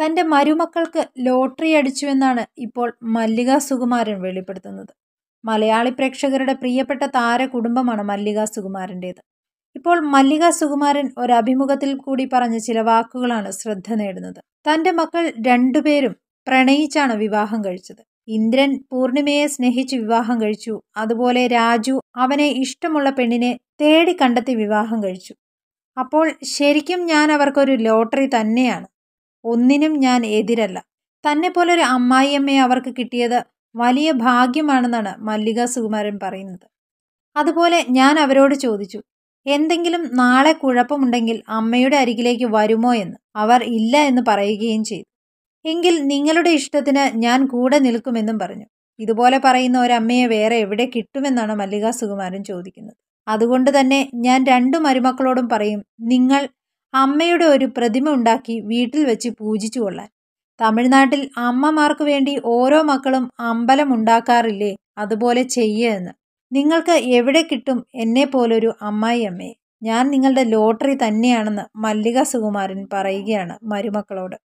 തൻ്റെ മരുമക്കൾക്ക് ലോട്ടറി അടിച്ചുവെന്നാണ് ഇപ്പോൾ മല്ലിക സുകുമാരൻ വെളിപ്പെടുത്തുന്നത് മലയാളി പ്രേക്ഷകരുടെ പ്രിയപ്പെട്ട താര കുടുംബമാണ് മല്ലിക സുകുമാരൻ്റേത് ഇപ്പോൾ മല്ലിക സുകുമാരൻ ഒരു അഭിമുഖത്തിൽ കൂടി പറഞ്ഞ ചില വാക്കുകളാണ് ശ്രദ്ധ നേടുന്നത് തൻ്റെ മക്കൾ രണ്ടുപേരും പ്രണയിച്ചാണ് വിവാഹം കഴിച്ചത് ഇന്ദ്രൻ പൂർണിമയെ സ്നേഹിച്ച് വിവാഹം കഴിച്ചു അതുപോലെ രാജു അവനെ ഇഷ്ടമുള്ള പെണ്ണിനെ തേടി കണ്ടെത്തി വിവാഹം കഴിച്ചു അപ്പോൾ ശരിക്കും ഞാൻ അവർക്കൊരു ലോട്ടറി തന്നെയാണ് ഒന്നിനും ഞാൻ എതിരല്ല തന്നെ പോലൊരു അമ്മായിയമ്മയെ അവർക്ക് കിട്ടിയത് വലിയ ഭാഗ്യമാണെന്നാണ് മല്ലിക സുകുമാരൻ പറയുന്നത് അതുപോലെ ഞാൻ അവരോട് ചോദിച്ചു എന്തെങ്കിലും നാളെ കുഴപ്പമുണ്ടെങ്കിൽ അമ്മയുടെ അരികിലേക്ക് വരുമോ എന്ന് അവർ ഇല്ല എന്ന് പറയുകയും ചെയ്തു എങ്കിൽ നിങ്ങളുടെ ഇഷ്ടത്തിന് ഞാൻ കൂടെ നിൽക്കുമെന്നും പറഞ്ഞു ഇതുപോലെ പറയുന്ന ഒരമ്മയെ വേറെ എവിടെ കിട്ടുമെന്നാണ് മല്ലിക സുകുമാരൻ ചോദിക്കുന്നത് അതുകൊണ്ട് തന്നെ ഞാൻ രണ്ടു മരുമക്കളോടും പറയും നിങ്ങൾ അമ്മയുടെ ഒരു പ്രതിമ ഉണ്ടാക്കി വീട്ടിൽ വെച്ച് പൂജിച്ചു കൊള്ളാൻ തമിഴ്നാട്ടിൽ അമ്മമാർക്ക് വേണ്ടി ഓരോ മക്കളും അമ്പലം ഉണ്ടാക്കാറില്ലേ അതുപോലെ ചെയ്യുമെന്ന് നിങ്ങൾക്ക് എവിടെ കിട്ടും എന്നെ പോലൊരു അമ്മായി അമ്മയെ ഞാൻ നിങ്ങളുടെ ലോട്ടറി തന്നെയാണെന്ന് മല്ലിക സുകുമാരൻ പറയുകയാണ് മരുമക്കളോട്